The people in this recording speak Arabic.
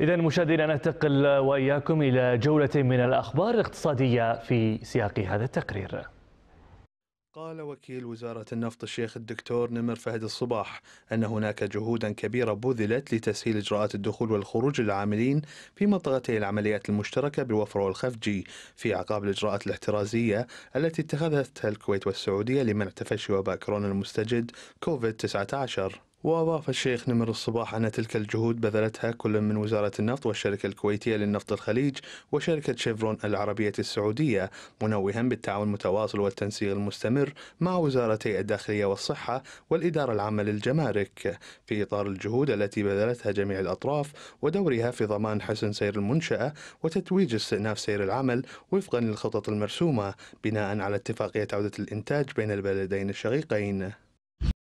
إذا مشاهدينا ننتقل وإياكم إلى جولة من الأخبار الاقتصادية في سياق هذا التقرير. قال وكيل وزارة النفط الشيخ الدكتور نمر فهد الصباح أن هناك جهودا كبيرة بذلت لتسهيل إجراءات الدخول والخروج للعاملين في منطقتي العمليات المشتركة بوفر والخفجي في عقاب الإجراءات الاحترازية التي اتخذتها الكويت والسعودية لمنع تفشي وباء كورونا المستجد كوفيد 19 وأضاف الشيخ نمر الصباح أن تلك الجهود بذلتها كل من وزارة النفط والشركة الكويتية للنفط الخليج وشركة شيفرون العربية السعودية منوها بالتعاون المتواصل والتنسيق المستمر مع وزارتي الداخلية والصحة والإدارة العامة للجمارك في إطار الجهود التي بذلتها جميع الأطراف ودورها في ضمان حسن سير المنشأة وتتويج استئناف سير العمل وفقا للخطط المرسومة بناء على اتفاقية عودة الإنتاج بين البلدين الشقيقين